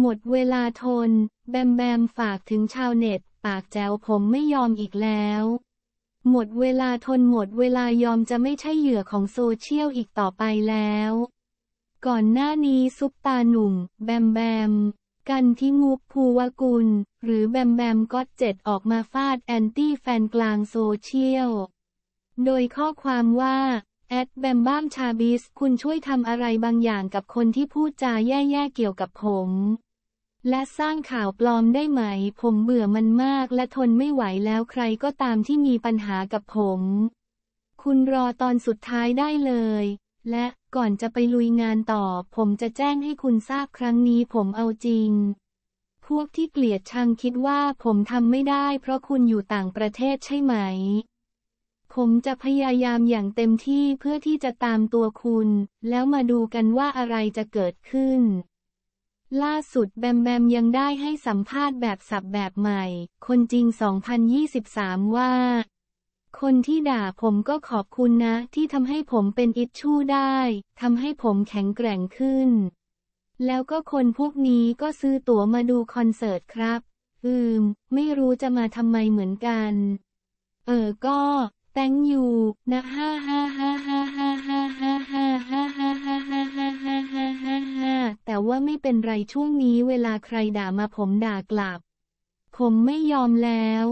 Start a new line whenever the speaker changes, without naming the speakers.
หมดเวลาทน แบมแบมฝากถึงชาวเน็ต ปากแจวผมไม่ยอมอีกแล้ว หมดเวลาทนหมดเวลายอมจะไม่ใช่เหยื่อของโซเชียลอีกต่อไปแล้ว ก่อนหน้านี้ซุปตาหนุ่มแบมแบม กันที่งุกภูวกุล หรือแบมแบมก็เจ็ดออกมาฟาดแอนตี้แฟนกลางโซเชียลโดยข้อความว่าแอดแบมบ้ามชาบิสคุณช่วยทำอะไรบางอย่างกับคนที่พูดจาแย่ๆเกี่ยวกับผมและสร้างข่าวปลอมได้ไหม ผมเบื่อมันมากและทนไม่ไหวแล้วใครก็ตามที่มีปัญหากับผม คุณรอตอนสุดท้ายได้เลย และก่อนจะไปลุยงานต่อ ผมจะแจ้งให้คุณทราบครั้งนี้ ผมเอาจริง พวกที่เกลียดชังคิดว่าผมทำไม่ได้ เพราะคุณอยู่ต่างประเทศใช่ไหม ผมจะพยายามอย่างเต็มที่เพื่อที่จะตามตัวคุณ แล้วมาดูกันว่าอะไรจะเกิดขึ้นล่าสุดแบมแบมยังได้ให้สัมภาษณ์แบบสับแบบใหม่ คนจริง 2023 ว่า คนที่ด่าผมก็ขอบคุณนะ ที่ทำให้ผมเป็นอิชชู่ได้ทำให้ผมแข็งแกร่งขึ้น แล้วก็คนพวกนี้ก็ซื้อตั๋วมาดูคอนเสิร์ตครับ อืม ไม่รู้จะมาทำไมเหมือนกัน เออ ก็แตง n k y o นะฮ่าฮ่าฮ่าแต่ว่าไม่เป็นไรช่วงนี้เวลาใครด่ามาผมด่ากลับ ผมไม่ยอมแล้ว